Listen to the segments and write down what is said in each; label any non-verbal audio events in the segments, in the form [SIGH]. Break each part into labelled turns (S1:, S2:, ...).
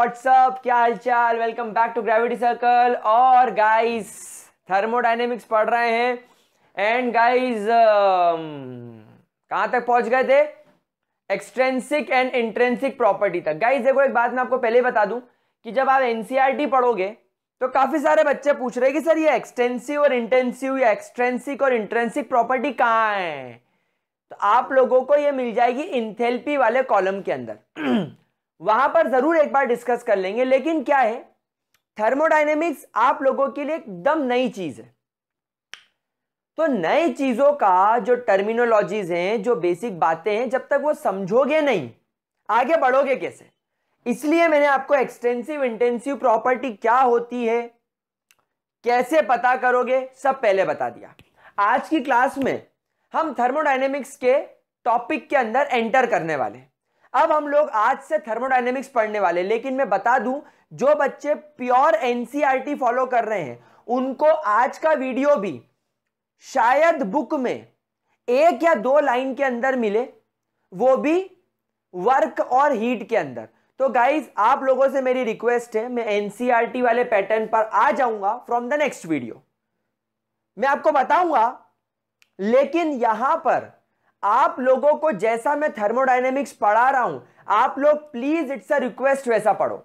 S1: WhatsApp क्या हालचाल welcome back to Gravity Circle और गाइस थर्मोडाइनेमिक्स पढ़ रहे हैं एंड गाइस um, कहाँ तक पहुंच गए थे एक्सट्रेंसिक एंड इंट्रेंसिक प्रॉपर्टी तक गाइस देखो एक बात मैं आपको पहले बता दूं कि जब आप एनसीईआरटी e पढ़ोगे तो काफी सारे बच्चे पूछ रहे कि सर ये एक्सटेंसिव और इंटेंसिव या एक्सट्रेंसिक और इंट्रेंसिक प्रॉपर्टी कहाँ है तो आप लोगों को ये मिल जाएगी इंथेल्पी वाले कॉलम के अंदर [CLEARS THROAT] वहां पर जरूर एक बार डिस्कस कर लेंगे लेकिन क्या है थर्मोडाइनेमिक्स आप लोगों के लिए एकदम नई चीज है तो नई चीजों का जो टर्मिनोलॉजीज हैं जो बेसिक बातें हैं जब तक वो समझोगे नहीं आगे बढ़ोगे कैसे इसलिए मैंने आपको एक्सटेंसिव इंटेंसिव प्रॉपर्टी क्या होती है कैसे पता करोगे सब पहले बता दिया आज की क्लास में हम थर्मोडाइनेमिक्स के टॉपिक के अंदर एंटर करने वाले अब हम लोग आज से थर्मोडाइनेमिक्स पढ़ने वाले लेकिन मैं बता दूं जो बच्चे प्योर एनसीईआरटी फॉलो कर रहे हैं उनको आज का वीडियो भी शायद बुक में एक या दो लाइन के अंदर मिले वो भी वर्क और हीट के अंदर तो गाइज आप लोगों से मेरी रिक्वेस्ट है मैं एनसीईआरटी e वाले पैटर्न पर आ जाऊंगा फ्रॉम द नेक्स्ट वीडियो मैं आपको बताऊंगा लेकिन यहां पर आप लोगों को जैसा मैं थर्मोडाइनेमिक्स पढ़ा रहा हूं आप लोग प्लीज इट्स अ रिक्वेस्ट वैसा पढ़ो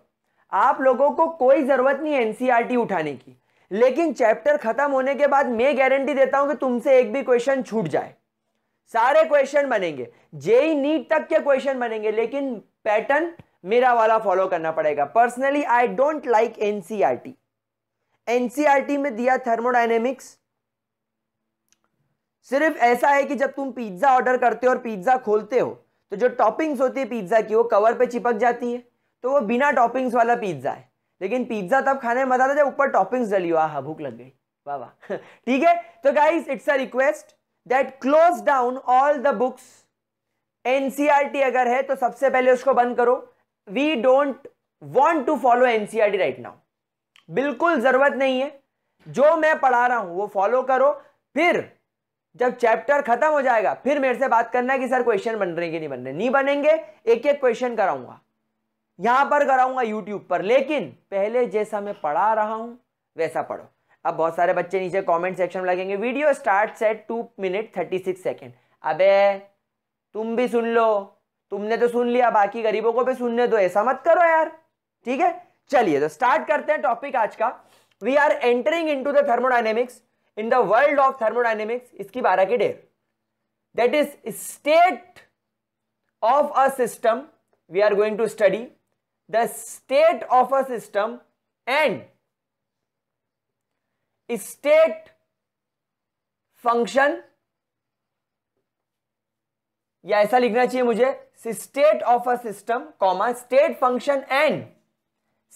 S1: आप लोगों को कोई जरूरत नहीं है एनसीईआरटी e उठाने की लेकिन चैप्टर खत्म होने के बाद मैं गारंटी देता हूं कि तुमसे एक भी क्वेश्चन छूट जाए सारे क्वेश्चन बनेंगे जेई नीट e तक के क्वेश्चन बनेंगे लेकिन पैटर्न मेरा वाला फॉलो करना पड़ेगा personally I don't like NCERT NCERT में दिया थर्मोडाइनेमिक्स सिर्फ ऐसा है कि जब तुम पिज्ज़ा ऑर्डर करते हो और पिज्ज़ा खोलते हो तो जो टॉपिंग्स होती है पिज्ज़ा की वो कवर पे चिपक जाती है तो वो बिना टॉपिंग्स वाला पिज्ज़ा है लेकिन पिज्ज़ा तब खाने में मजा आता जब ऊपर टॉपिंग्स डली हुआ हा भूख लग गई वाह वाह [LAUGHS] ठीक है तो guys it's a request that close down all the books NCERT अगर है तो सबसे पहले उसको बंद करो we don't want to follow NCERT right now बिल्कुल जरूरत नहीं है जो मैं पढ़ा रहा हूं वो फॉलो करो फिर जब चैप्टर खत्म हो जाएगा फिर मेरे से बात करना है कि सर क्वेश्चन बन रहे कि नहीं बन रहे नहीं बनेंगे एक एक क्वेश्चन कराऊंगा यहां पर कराऊंगा यूट्यूब पर लेकिन पहले जैसा मैं पढ़ा रहा हूं वैसा पढ़ो अब बहुत सारे बच्चे नीचे कमेंट सेक्शन में लगेंगे video start set two minute thirty six second अबे तुम भी सुन लो तुमने तो सुन लिया बाकी गरीबों को भी सुनने दो ऐसा मत करो यार ठीक है चलिए तो स्टार्ट करते हैं टॉपिक आज का we are entering into the thermodynamics in the world of thermodynamics इसकी बारह की डेर that is state of a system we are going to study the state of a system and state function या ऐसा लिखना चाहिए मुझे state of a system comma state function and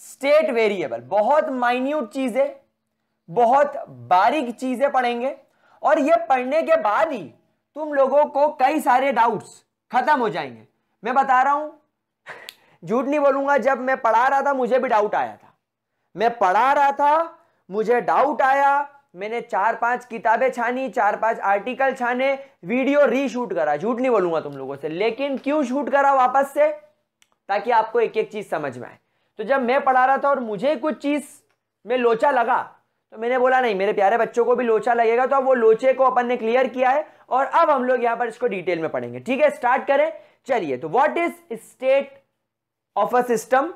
S1: state variable बहुत माइन्यूट चीज है बहुत बारीक चीजें पढ़ेंगे और ये पढ़ने के बाद ही तुम लोगों को कई सारे डाउट्स खत्म हो जाएंगे मैं बता रहा हूं झूठ नहीं बोलूंगा जब मैं पढ़ा रहा था मुझे भी डाउट आया था मैं पढ़ा रहा था मुझे डाउट आया मैंने चार पांच किताबें छानी चार पांच आर्टिकल छाने वीडियो रीशूट करा झूठ नहीं बोलूंगा तुम लोगों से लेकिन क्यों शूट करा वापस से ताकि आपको एक एक चीज समझ में आए तो जब मैं पढ़ा रहा था और मुझे कुछ चीज में लोचा लगा तो मैंने बोला नहीं मेरे प्यारे बच्चों को भी लोचा लगेगा तो अब वो लोचे को अपन ने क्लियर किया है और अब हम लोग यहां पर इसको डिटेल में पढ़ेंगे ठीक है स्टार्ट करें चलिए तो what is state of a system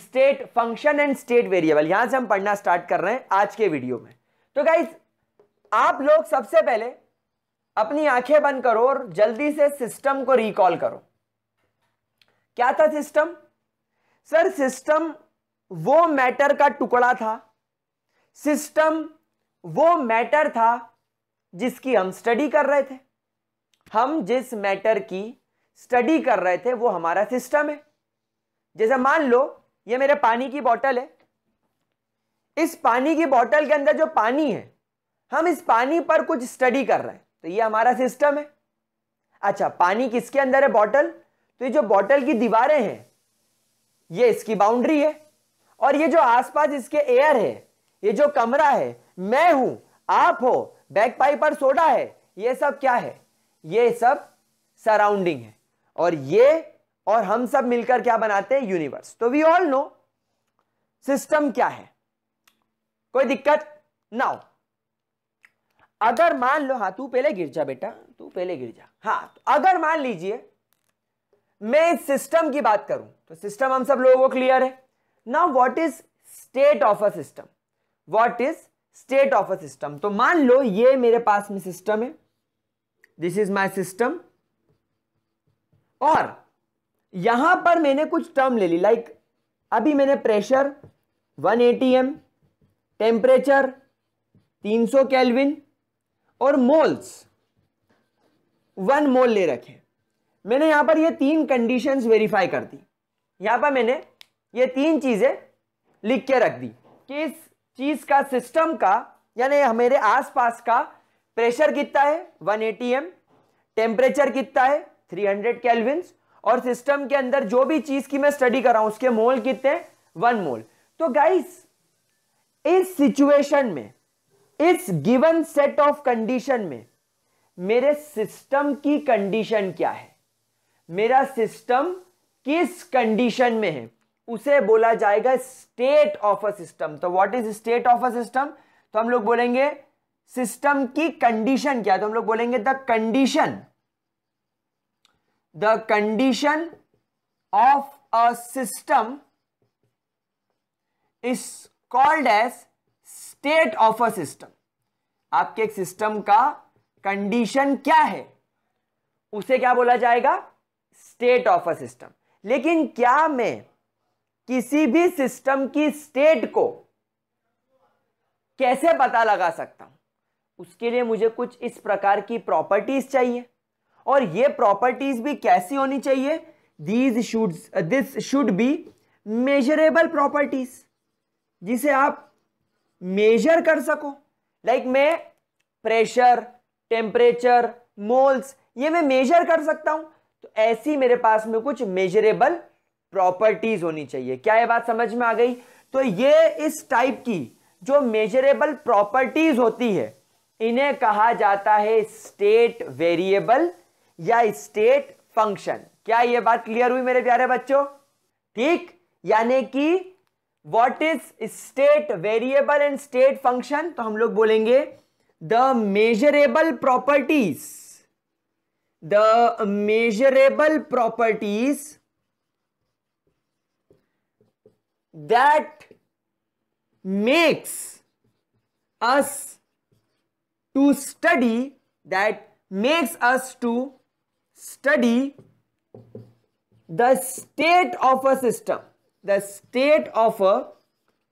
S1: state function and state variable यहां से हम पढ़ना स्टार्ट कर रहे हैं आज के वीडियो में तो गाइज आप लोग सबसे पहले अपनी आंखें बंद करो और जल्दी से सिस्टम को रिकॉल करो क्या था सिस्टम सर सिस्टम वो मैटर का टुकड़ा था सिस्टम वो मैटर था जिसकी हम स्टडी कर रहे थे हम जिस मैटर की स्टडी कर रहे थे वो हमारा सिस्टम है जैसे मान लो ये मेरे पानी की बॉटल है इस पानी की बॉटल के अंदर जो पानी है हम इस पानी पर कुछ स्टडी कर रहे हैं तो ये हमारा सिस्टम है अच्छा पानी किसके अंदर है बॉटल तो ये जो बॉटल की दीवारें हैं ये इसकी बाउंड्री है और ये जो आसपास इसके एयर है ये जो कमरा है मैं हूं आप हो बैक पाइपर सोडा है ये सब क्या है ये सब सराउंडिंग है और ये और हम सब मिलकर क्या बनाते हैं यूनिवर्स तो वी ऑल नो सिस्टम क्या है कोई दिक्कत नाउ अगर मान लो हाँ तू पहले गिर जा बेटा तू पहले गिर जा हाँ तो अगर मान लीजिए मैं इस सिस्टम की बात करूं तो सिस्टम हम सब लोगों को क्लियर है now what is state of a system what is state of a system तो मान लो ये मेरे पास में सिस्टम है दिस इज माई सिस्टम और यहां पर मैंने कुछ टर्म ले ली लाइक like, अभी मैंने प्रेशर 180 एटी एम टेम्परेचर 300 सौ कैलविन और मोल्स वन मोल ले रखे मैंने यहां पर ये तीन कंडीशंस वेरीफाई कर दी यहां पर मैंने ये तीन चीजें लिख के रख दी कि इस चीज का सिस्टम का यानी हमारे आसपास का प्रेशर कितना है 180 एटी एम टेम्परेचर कितना है 300 हंड्रेड कैलविन्स और सिस्टम के अंदर जो भी चीज की मैं स्टडी कर रहा हूं उसके मोल कितने वन मोल तो गाइस इस सिचुएशन में इस गिवन सेट ऑफ कंडीशन में मेरे सिस्टम की कंडीशन क्या है मेरा सिस्टम किस कंडीशन में है उसे बोला जाएगा स्टेट ऑफ अ सिस्टम तो what is state of a system तो हम लोग बोलेंगे सिस्टम की कंडीशन क्या तो हम लोग बोलेंगे the condition the condition of a system is called as state of a system आपके एक सिस्टम का कंडीशन क्या है उसे क्या बोला जाएगा स्टेट ऑफ अ सिस्टम लेकिन क्या मैं किसी भी सिस्टम की स्टेट को कैसे पता लगा सकता हूं उसके लिए मुझे कुछ इस प्रकार की प्रॉपर्टीज चाहिए और ये प्रॉपर्टीज भी कैसी होनी चाहिए these should this should be measurable properties जिसे आप मेजर कर सको लाइक like मैं प्रेशर टेम्परेचर मोल्स ये मैं मेजर कर सकता हूं तो ऐसी मेरे पास में कुछ मेजरेबल प्रॉपर्टीज होनी चाहिए क्या ये बात समझ में आ गई तो ये इस टाइप की जो मेजरेबल प्रॉपर्टीज होती है इन्हें कहा जाता है स्टेट वेरिएबल या स्टेट फंक्शन क्या ये बात क्लियर हुई मेरे प्यारे बच्चों ठीक यानी कि what is state variable and state function तो हम लोग बोलेंगे the measurable properties the measurable properties that makes us to study that makes us to study the state of a system the state of a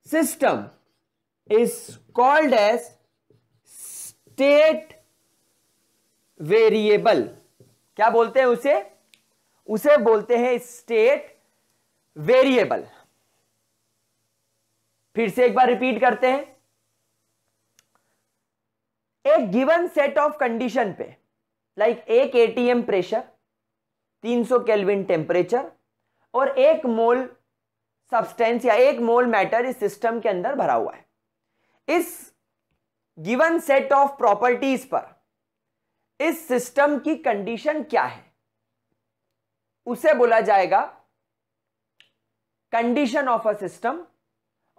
S1: system is called as state variable क्या बोलते हैं उसे उसे बोलते हैं state variable फिर से एक बार रिपीट करते हैं एक गिवन सेट ऑफ कंडीशन पे लाइक एक एटीएम प्रेशर 300 सौ कैलविन टेम्परेचर और एक मोल सब्सटेंस या एक मोल मैटर इस सिस्टम के अंदर भरा हुआ है इस गिवन सेट ऑफ प्रॉपर्टीज पर इस सिस्टम की कंडीशन क्या है उसे बोला जाएगा कंडीशन ऑफ अ सिस्टम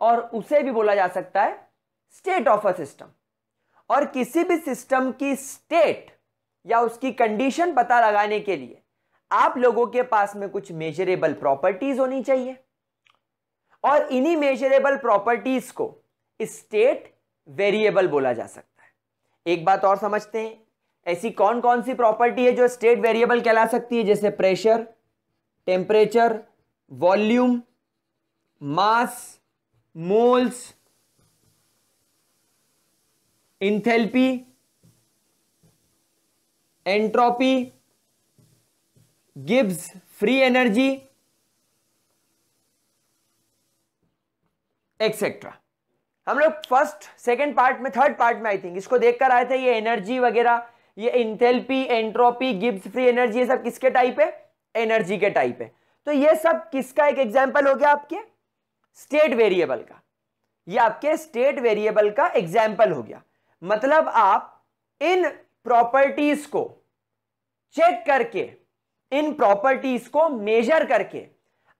S1: और उसे भी बोला जा सकता है स्टेट ऑफ अ सिस्टम और किसी भी सिस्टम की स्टेट या उसकी कंडीशन पता लगाने के लिए आप लोगों के पास में कुछ मेजरेबल प्रॉपर्टीज होनी चाहिए और इन्हीं मेजरेबल प्रॉपर्टीज को स्टेट वेरिएबल बोला जा सकता है एक बात और समझते हैं ऐसी कौन कौन सी प्रॉपर्टी है जो स्टेट वेरिएबल कहला सकती है जैसे pressure temperature volume mass moles enthalpy entropy Gibbs free energy etcetera हम लोग फर्स्ट सेकेंड पार्ट में थर्ड पार्ट में आई थिंक इसको देखकर आए थे ये एनर्जी वगैरह ये enthalpy entropy Gibbs free energy ये सब किसके टाइप है एनर्जी के टाइप है तो ये सब किसका एक एग्जाम्पल हो गया आपके स्टेट वेरिएबल का ये आपके स्टेट वेरिएबल का एग्जाम्पल हो गया मतलब आप इन प्रॉपर्टीज को चेक करके इन प्रॉपर्टीज को मेजर करके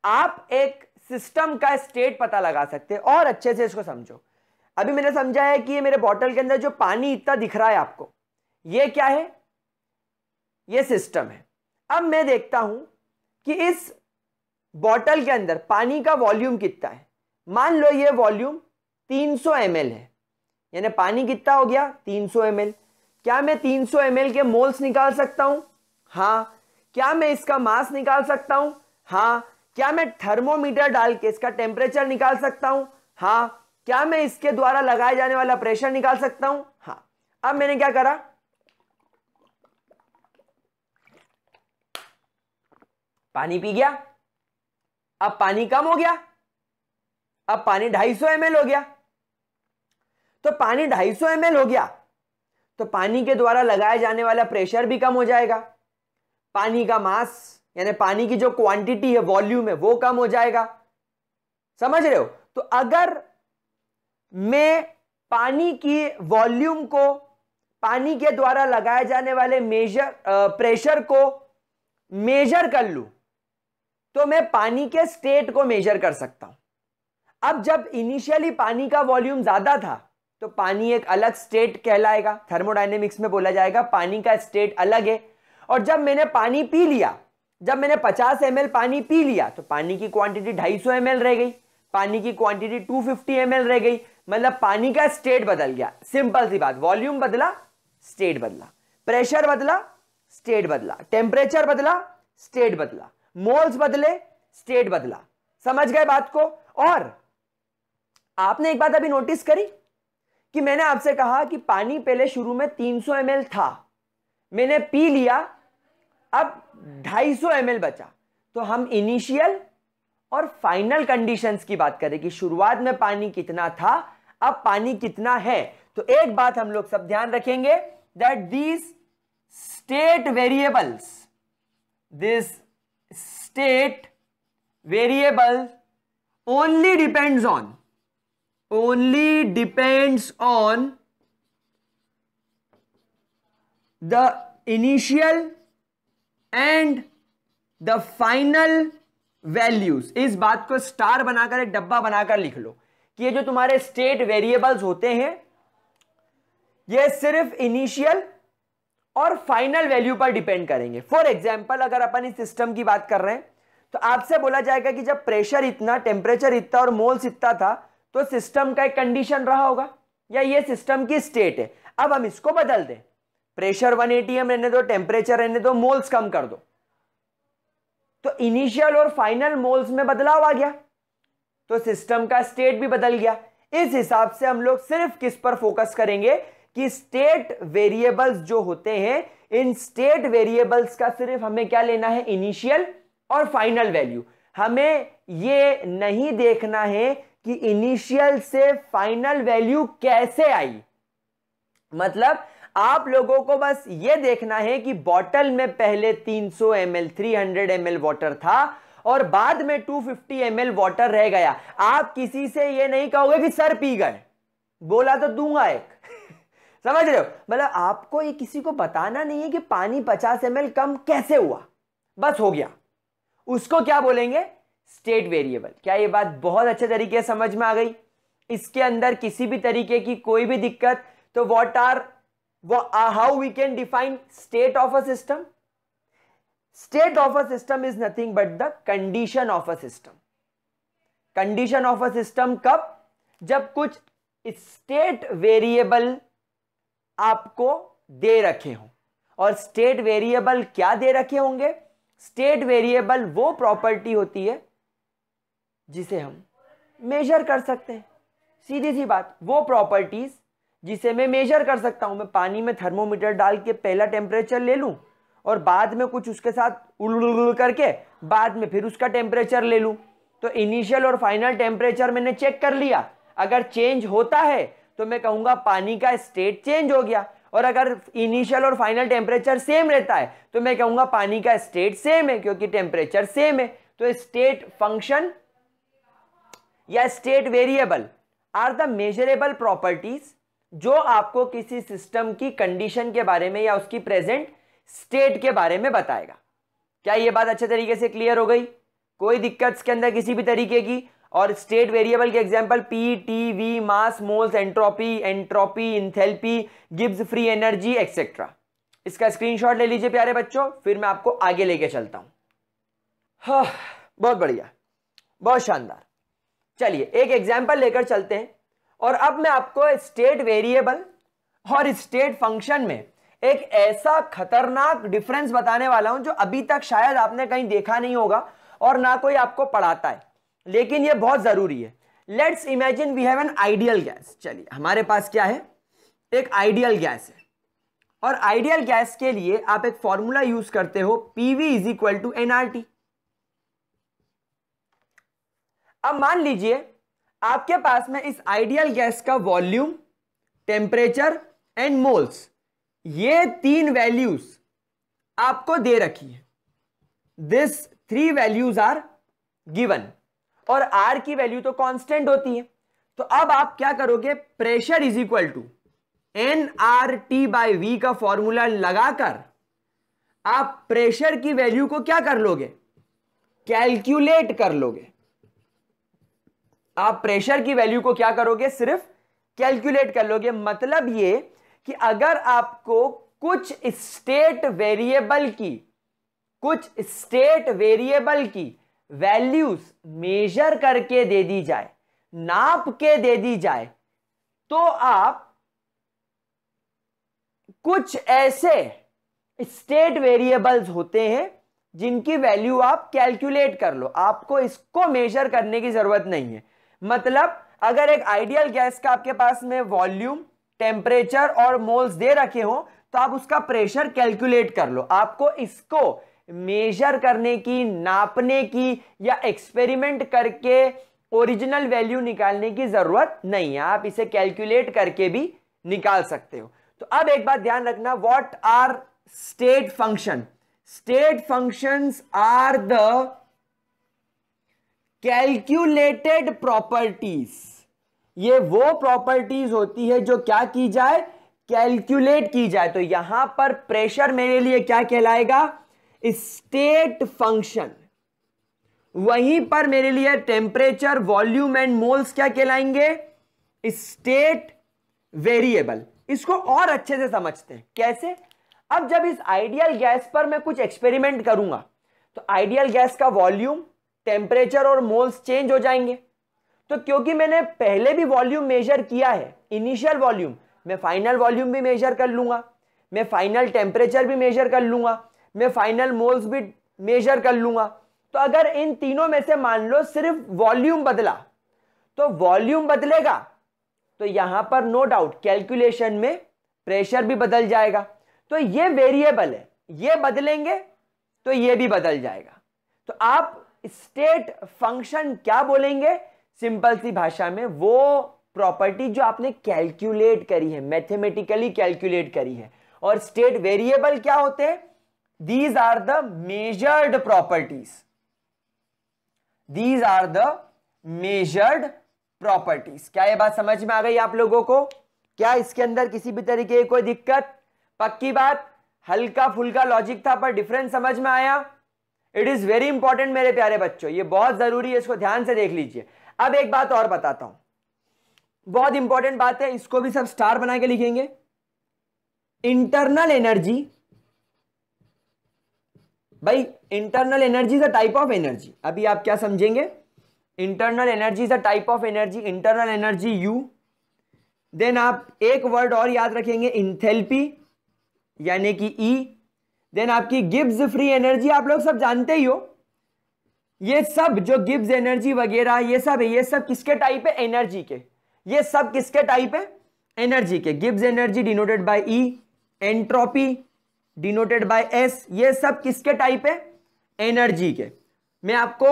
S1: आप एक सिस्टम का स्टेट पता लगा सकते हैं और अच्छे से इसको समझो अभी मैंने समझा है कि ये मेरे बॉटल के अंदर जो पानी इतना दिख रहा है आपको ये क्या है ये सिस्टम है अब मैं देखता हूं कि इस बॉटल के अंदर पानी का वॉल्यूम कितना है मान लो ये वॉल्यूम 300 सौ है यानी पानी कितना हो गया 300 सौ क्या मैं 300 सौ के मोल्स निकाल सकता हूं हाँ क्या मैं इसका मास निकाल सकता हूं हाँ क्या मैं थर्मोमीटर डाल के इसका टेम्परेचर निकाल सकता हूं हाँ क्या मैं इसके द्वारा लगाए जाने वाला प्रेशर निकाल सकता हूं हाँ अब मैंने क्या करा पानी पी गया अब पानी कम हो गया अब पानी 250 एम हो गया तो पानी 250 एम हो गया तो पानी के द्वारा लगाया जाने वाला प्रेशर भी कम हो जाएगा पानी का मास यानी पानी की जो क्वांटिटी है वॉल्यूम है वो कम हो जाएगा समझ रहे हो तो अगर मैं पानी की वॉल्यूम को पानी के द्वारा लगाए जाने वाले मेजर प्रेशर को मेजर कर लू तो मैं पानी के स्टेट को मेजर कर सकता हूं अब जब इनिशियली पानी का वॉल्यूम ज़्यादा था तो पानी एक अलग स्टेट कहलाएगा थर्मोडाइनेमिक्स में बोला जाएगा पानी का स्टेट अलग है और जब मैंने पानी पी लिया जब मैंने 50 एम पानी पी लिया तो पानी की क्वांटिटी 250 एम रह गई पानी की क्वांटिटी 250 फिफ्टी रह गई मतलब पानी का स्टेट बदल गया सिंपल सी बात वॉल्यूम बदला स्टेट बदला प्रेशर बदला स्टेट बदला टेम्परेचर बदला स्टेट बदला मोल्स बदले स्टेट बदला समझ गए बात को और आपने एक बात अभी नोटिस करी कि मैंने आपसे कहा कि पानी पहले शुरू में 300 सौ था मैंने पी लिया अब 250 सौ बचा तो हम इनिशियल और फाइनल कंडीशंस की बात करें कि शुरुआत में पानी कितना था अब पानी कितना है तो एक बात हम लोग सब ध्यान रखेंगे that these state variables this state variable only depends on only depends on the initial and the final values इस बात को स्टार बनाकर एक डब्बा बनाकर लिख लो कि ये जो तुम्हारे स्टेट वेरिएबल्स होते हैं ये सिर्फ इनिशियल और फाइनल वैल्यू पर डिपेंड करेंगे फॉर एग्जाम्पल अगर अपन इस सिस्टम की बात कर रहे हैं तो आपसे बोला जाएगा कि जब प्रेशर इतना टेम्परेचर इतना और मोल्स इतना था तो सिस्टम का एक कंडीशन रहा होगा या ये सिस्टम की स्टेट है अब हम इसको बदल दें प्रेशर वन एटीएम रहने दो टेम्परेचर रहने दो मोल्स कम कर दो तो इनिशियल और फाइनल मोल्स में बदलाव आ गया तो सिस्टम का स्टेट भी बदल गया इस हिसाब से हम लोग सिर्फ किस पर फोकस करेंगे कि स्टेट वेरिएबल्स जो होते हैं इन स्टेट वेरिएबल्स का सिर्फ हमें क्या लेना है इनिशियल और फाइनल वैल्यू हमें ये नहीं देखना है कि इनिशियल से फाइनल वैल्यू कैसे आई मतलब आप लोगों को बस ये देखना है कि बॉटल में पहले 300 सौ M L three hundred water था और बाद में 250 फिफ्टी वाटर रह गया आप किसी से ये नहीं कहोगे कि सर पी गए बोला तो दूंगा एक [LAUGHS] समझ रहे हो मतलब आपको ये किसी को बताना नहीं है कि पानी 50 एम कम कैसे हुआ बस हो गया उसको क्या बोलेंगे स्टेट वेरिएबल क्या ये बात बहुत अच्छे तरीके से समझ में आ गई इसके अंदर किसी भी तरीके की कोई भी दिक्कत तो what are how we can define state of a system state of a system is nothing but the condition of a system condition of a system कब जब कुछ स्टेट वेरिएबल आपको दे रखे हों और स्टेट वेरिएबल क्या दे रखे होंगे स्टेट वेरिएबल वो प्रॉपर्टी होती है जिसे हम मेजर कर सकते हैं सीधी सी बात वो प्रॉपर्टीज़ जिसे मैं मेजर कर सकता हूँ मैं पानी में थर्मोमीटर डाल के पहला टेम्परेचर ले लूँ और बाद में कुछ उसके साथ उल, करके बाद में फिर उसका टेम्परेचर ले लूँ तो इनिशियल और फाइनल टेम्परेचर मैंने चेक कर लिया अगर चेंज होता है तो मैं कहूँगा पानी का स्टेट चेंज हो गया और अगर इनिशियल और फाइनल टेम्परेचर सेम रहता है तो मैं कहूँगा पानी का स्टेट सेम है क्योंकि टेम्परेचर सेम है तो स्टेट फंक्शन या state variable are the measurable properties जो आपको किसी सिस्टम की कंडीशन के बारे में या उसकी प्रेजेंट स्टेट के बारे में बताएगा क्या ये बात अच्छे तरीके से क्लियर हो गई कोई दिक्कत इसके अंदर किसी भी तरीके की और स्टेट वेरिएबल के example P T V mass moles entropy entropy enthalpy Gibbs free energy etcetera इसका स्क्रीनशॉट ले लीजिए प्यारे बच्चों फिर मैं आपको आगे लेके चलता हूं हाँ बहुत बढ़िया बहुत शानदार चलिए एक एग्जाम्पल लेकर चलते हैं और अब मैं आपको स्टेट वेरिएबल और स्टेट फंक्शन में एक ऐसा खतरनाक डिफरेंस बताने वाला हूं जो अभी तक शायद आपने कहीं देखा नहीं होगा और ना कोई आपको पढ़ाता है लेकिन ये बहुत ज़रूरी है let's imagine we have an ideal gas चलिए हमारे पास क्या है एक आइडियल गैस है और आइडियल गैस के लिए आप एक फॉर्मूला यूज करते हो P V is equal to N R T अब मान लीजिए आपके पास में इस आइडियल गैस का वॉल्यूम टेम्परेचर एंड मोल्स ये तीन वैल्यूज आपको दे रखी है this three values are given और आर की वैल्यू तो कांस्टेंट होती है तो अब आप क्या करोगे pressure is equal to N R T by V का फॉर्मूला लगाकर आप प्रेशर की वैल्यू को क्या कर लोगे कैलकुलेट कर लोगे आप प्रेशर की वैल्यू को क्या करोगे सिर्फ कैलकुलेट कर लोगे मतलब ये कि अगर आपको कुछ स्टेट वेरिएबल की कुछ स्टेट वेरिएबल की वैल्यूज मेजर करके दे दी जाए नाप के दे दी जाए तो आप कुछ ऐसे स्टेट वेरिएबल्स होते हैं जिनकी वैल्यू आप कैलकुलेट कर लो आपको इसको मेजर करने की जरूरत नहीं है मतलब अगर एक आइडियल गैस का आपके पास में वॉल्यूम टेम्परेचर और मोल्स दे रखे हो तो आप उसका प्रेशर कैलकुलेट कर लो आपको इसको मेजर करने की नापने की या एक्सपेरिमेंट करके ओरिजिनल वैल्यू निकालने की जरूरत नहीं है आप इसे कैलकुलेट करके भी निकाल सकते हो तो अब एक बात ध्यान रखना what are state function state functions are the calculated properties ये वो प्रॉपर्टीज होती है जो क्या की जाए कैलक्यूलेट की जाए तो यहां पर प्रेशर मेरे लिए क्या कहलाएगा स्टेट फंक्शन वहीं पर मेरे लिए टेम्परेचर वॉल्यूम एंड मोल्स क्या कहलाएंगे स्टेट वेरिएबल इसको और अच्छे से समझते हैं कैसे अब जब इस आइडियल गैस पर मैं कुछ एक्सपेरिमेंट करूंगा तो आइडियल गैस का वॉल्यूम टेम्परेचर और मोल्स चेंज हो जाएंगे तो क्योंकि मैंने पहले भी वॉल्यूम मेजर किया है इनिशियल वॉल्यूम मैं फाइनल वॉल्यूम भी मेजर कर लूंगा मैं फाइनल टेम्परेचर भी मेजर कर लूंगा मैं फाइनल मोल्स भी मेजर कर लूंगा तो अगर इन तीनों में से मान लो सिर्फ वॉल्यूम बदला तो वॉल्यूम बदलेगा तो यहां पर नो डाउट कैलकुलेशन में प्रेशर भी बदल जाएगा तो ये वेरिएबल है ये बदलेंगे तो ये भी बदल जाएगा तो आप स्टेट फंक्शन क्या बोलेंगे सिंपल सी भाषा में वो प्रॉपर्टी जो आपने कैलकुलेट करी है मैथमेटिकली कैलकुलेट करी है और स्टेट वेरिएबल क्या होते हैं these are the measured properties these are the measured properties क्या ये बात समझ में आ गई आप लोगों को क्या इसके अंदर किसी भी तरीके की कोई दिक्कत पक्की बात हल्का फुल्का लॉजिक था पर डिफरेंस समझ में आया इट इज़ वेरी इंपॉर्टेंट मेरे प्यारे बच्चों ये बहुत ज़रूरी है इसको ध्यान से देख लीजिए अब एक बात और बताता हूं बहुत इंपॉर्टेंट बात है इसको भी सब स्टार बना के लिखेंगे इंटरनल एनर्जी भाई internal energy is a type of energy अभी आप क्या समझेंगे internal energy is a type of energy internal energy U then आप एक वर्ड और याद रखेंगे इंथेल्पी यानी कि ई e, देन आपकी गिब्स फ्री एनर्जी आप लोग सब जानते ही हो ये सब जो गिब्स एनर्जी वगैरह ये सब है ये सब किसके टाइप है एनर्जी के ये सब किसके टाइप है एनर्जी के Gibbs energy denoted by E entropy denoted by S ये सब किसके टाइप है एनर्जी के मैं आपको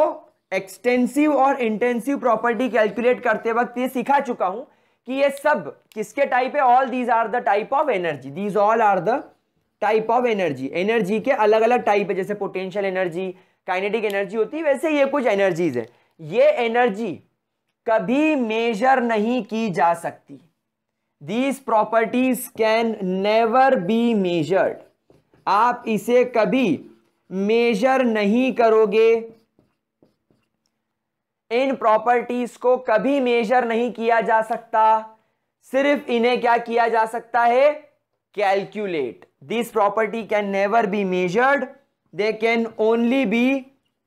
S1: एक्सटेंसिव और इंटेंसिव प्रॉपर्टी कैलकुलेट करते वक्त ये सिखा चुका हूं कि ये सब किसके टाइप है all these are the type of energy these all are the type of energy energy के अलग अलग टाइप है जैसे पोटेंशियल एनर्जी काइनेटिक एनर्जी होती है वैसे ये कुछ एनर्जीज है ये एनर्जी कभी मेजर नहीं की जा सकती these properties can never be measured आप इसे कभी मेजर नहीं करोगे इन प्रॉपर्टीज को कभी मेजर नहीं किया जा सकता सिर्फ इन्हें क्या किया जा सकता है calculate this property can never be measured they can only be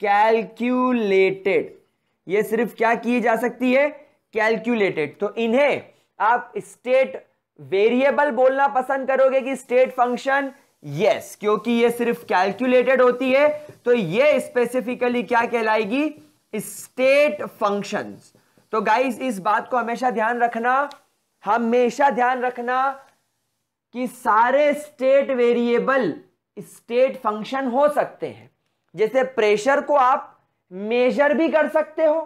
S1: calculated ये सिर्फ क्या की जा सकती है कैलक्यूलेटेड तो इन्हें आप स्टेट वेरिएबल बोलना पसंद करोगे कि स्टेट फंक्शन यस क्योंकि ये सिर्फ कैलकुलेटेड होती है तो ये स्पेसिफिकली क्या कहलाएगी स्टेट फंक्शंस तो गाइस इस बात को हमेशा ध्यान रखना हमेशा ध्यान रखना कि सारे स्टेट वेरिएबल स्टेट फंक्शन हो सकते हैं जैसे प्रेशर को आप मेजर भी कर सकते हो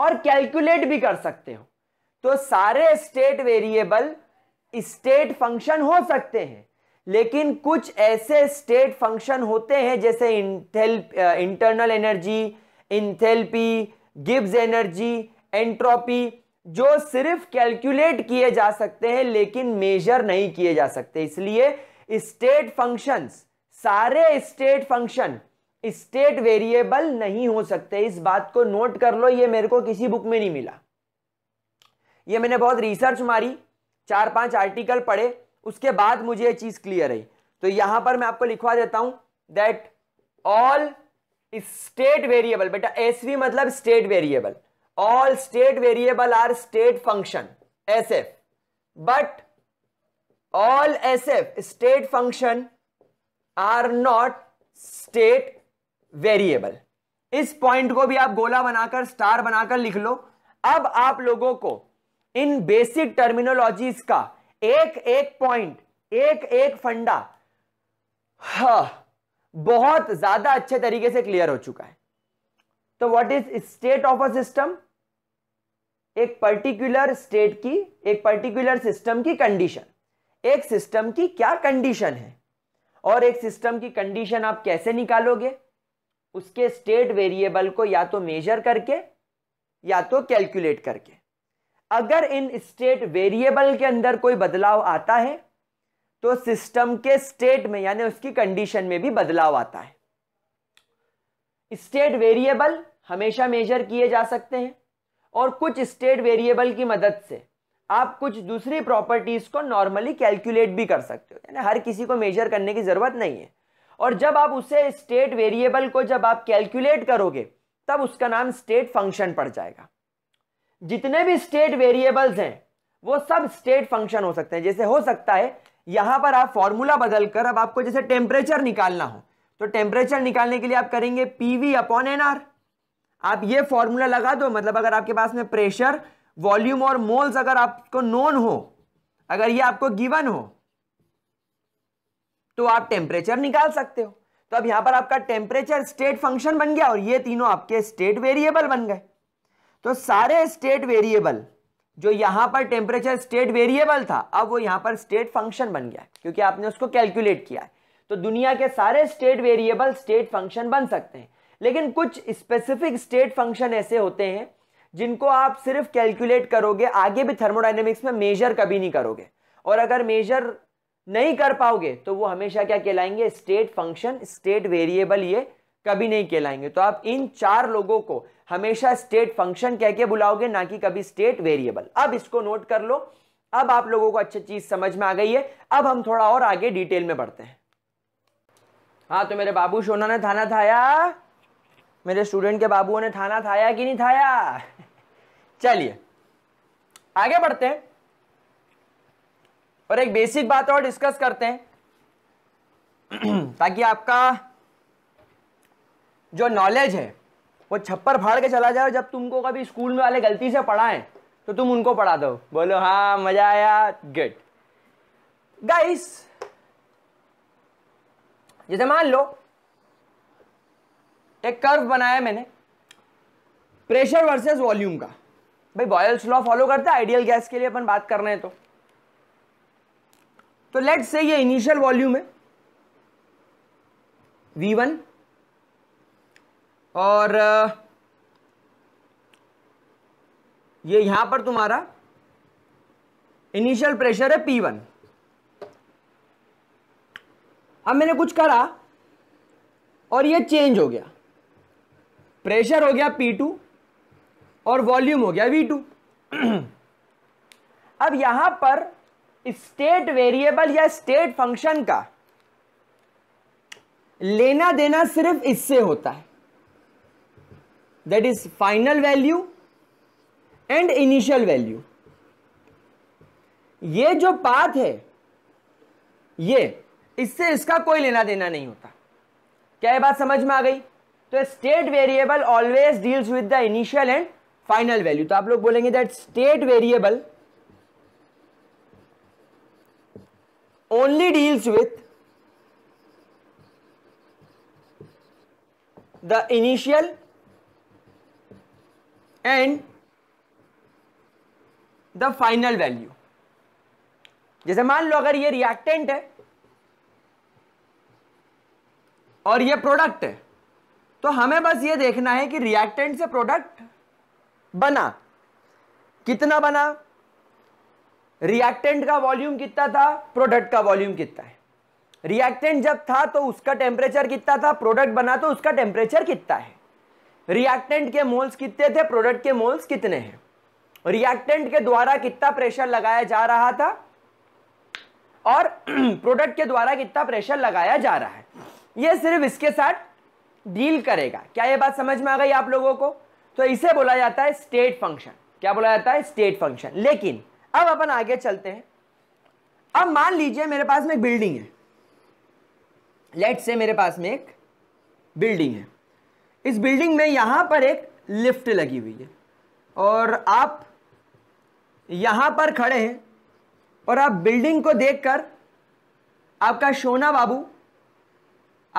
S1: और कैलकुलेट भी कर सकते हो तो सारे स्टेट वेरिएबल स्टेट फंक्शन हो सकते हैं लेकिन कुछ ऐसे स्टेट फंक्शन होते हैं जैसे internal energy enthalpy Gibbs energy entropy जो सिर्फ कैलकुलेट किए जा सकते हैं लेकिन मेजर नहीं किए जा सकते इसलिए स्टेट फंक्शंस सारे स्टेट फंक्शन स्टेट वेरिएबल नहीं हो सकते इस बात को नोट कर लो ये मेरे को किसी बुक में नहीं मिला ये मैंने बहुत रिसर्च मारी चार पांच आर्टिकल पढ़े उसके बाद मुझे ये चीज क्लियर आई तो यहां पर मैं आपको लिखवा देता हूं दैट ऑल स्टेट वेरिएबल बेटा एसवी मतलब state variable all state variable are state function sf but all sf state function are not state variable इस पॉइंट को भी आप गोला बनाकर स्टार बनाकर लिख लो अब आप लोगों को इन बेसिक टर्मिनोलॉजीज का एक एक पॉइंट एक एक फंडा हाँ, बहुत ज्यादा अच्छे तरीके से क्लियर हो चुका है तो what is state of a system एक पर्टिकुलर स्टेट की एक पर्टिकुलर सिस्टम की कंडीशन एक सिस्टम की क्या कंडीशन है और एक सिस्टम की कंडीशन आप कैसे निकालोगे उसके स्टेट वेरिएबल को या तो मेजर करके या तो कैलकुलेट करके अगर इन स्टेट वेरिएबल के अंदर कोई बदलाव आता है तो सिस्टम के स्टेट में यानी उसकी कंडीशन में भी बदलाव आता है स्टेट वेरिएबल हमेशा मेजर किए जा सकते हैं और कुछ स्टेट वेरिएबल की मदद से आप कुछ दूसरी प्रॉपर्टीज़ को नॉर्मली कैलकुलेट भी कर सकते हो यानी हर किसी को मेजर करने की ज़रूरत नहीं है और जब आप उसे स्टेट वेरिएबल को जब आप कैलकुलेट करोगे तब उसका नाम स्टेट फंक्शन पड़ जाएगा जितने भी स्टेट वेरिएबल्स हैं वो सब स्टेट फंक्शन हो सकते हैं जैसे हो सकता है यहाँ पर आप फॉर्मूला बदल कर अब आपको जैसे टेम्परेचर निकालना हो तो टेम्परेचर निकालने के लिए आप करेंगे P V upon N R आप ये फॉर्मूला लगा दो मतलब अगर आपके पास में प्रेशर वॉल्यूम और मोल्स अगर आपको नोन हो अगर ये आपको गिवन हो तो आप टेम्परेचर निकाल सकते हो तो अब यहां पर आपका टेम्परेचर स्टेट फंक्शन बन गया और ये तीनों आपके स्टेट वेरिएबल बन गए तो सारे स्टेट वेरिएबल जो यहां पर टेम्परेचर स्टेट वेरिएबल था अब वो यहां पर स्टेट फंक्शन बन गया क्योंकि आपने उसको कैलकुलेट किया है तो दुनिया के सारे स्टेट वेरिएबल स्टेट फंक्शन बन सकते हैं लेकिन कुछ स्पेसिफिक स्टेट फंक्शन ऐसे होते हैं जिनको आप सिर्फ कैलकुलेट करोगे आगे भी थर्मोडाइनमिक्स में मेजर कभी नहीं करोगे और अगर मेजर नहीं कर पाओगे तो वो हमेशा क्या कहलाएंगे स्टेट फंक्शन स्टेट वेरिएबल ये कभी नहीं कहलाएंगे तो आप इन चार लोगों को हमेशा स्टेट फंक्शन कह के बुलाओगे ना कि कभी स्टेट वेरिएबल अब इसको नोट कर लो अब आप लोगों को अच्छी चीज समझ में आ गई है अब हम थोड़ा और आगे डिटेल में बढ़ते हैं हाँ तो मेरे बाबू सोना ने थाना थाया मेरे स्टूडेंट के बाबुओं ने थाना थाया कि नहीं थाया चलिए आगे बढ़ते हैं और एक बेसिक बात और डिस्कस करते हैं [CLEARS THROAT] ताकि आपका जो नॉलेज है वो छप्पर फाड़ के चला जाए जब तुमको कभी स्कूल में वाले गलती से पढ़ाएं तो तुम उनको पढ़ा दो बोलो हाँ मजा आया गुड गाइस जैसे मान लो एक कर्व बनाया मैंने प्रेशर वर्सेस वॉल्यूम का भाई बॉयल्स लॉ फॉलो करते हैं आइडियल गैस के लिए अपन बात कर रहे हैं तो तो लेट्स से ये इनिशियल वॉल्यूम है वी वन और ये यहां पर तुम्हारा इनिशियल प्रेशर है पी वन अब मैंने कुछ करा और ये चेंज हो गया प्रेशर हो गया पी टू और वॉल्यूम हो गया वी टू [CLEARS THROAT] अब यहां पर स्टेट वेरिएबल या स्टेट फंक्शन का लेना देना सिर्फ इससे होता है that is final value and initial value ये जो पाथ है ये इससे इसका कोई लेना देना नहीं होता क्या ये बात समझ में आ गई तो state variable always deals with the initial and final value तो आप लोग बोलेंगे that state variable only deals with the initial and the final value जैसे मान लो अगर ये रिएक्टेंट है और ये प्रोडक्ट है तो हमें बस ये देखना है कि रिएक्टेंट से प्रोडक्ट बना कितना बना रिएक्टेंट का वॉल्यूम कितना था प्रोडक्ट का वॉल्यूम कितना है रिएक्टेंट जब था तो उसका टेम्परेचर कितना था प्रोडक्ट बना तो उसका टेम्परेचर कितना है रिएक्टेंट के मोल्स कितने थे प्रोडक्ट के मोल्स कितने हैं रिएक्टेंट के द्वारा कितना प्रेशर लगाया जा रहा था और प्रोडक्ट [CLEARS THROAT] के द्वारा कितना प्रेशर लगाया जा रहा है ये सिर्फ इसके साथ डील करेगा क्या यह बात समझ में आ गई आप लोगों को तो इसे बोला जाता है स्टेट फंक्शन क्या बोला जाता है स्टेट फंक्शन लेकिन अब अपन आगे चलते हैं अब मान लीजिए मेरे पास में एक बिल्डिंग है लेट से मेरे पास में एक बिल्डिंग है इस बिल्डिंग में यहां पर एक लिफ्ट लगी हुई है और आप यहां पर खड़े हैं और आप बिल्डिंग को देखकर आपका शोना बाबू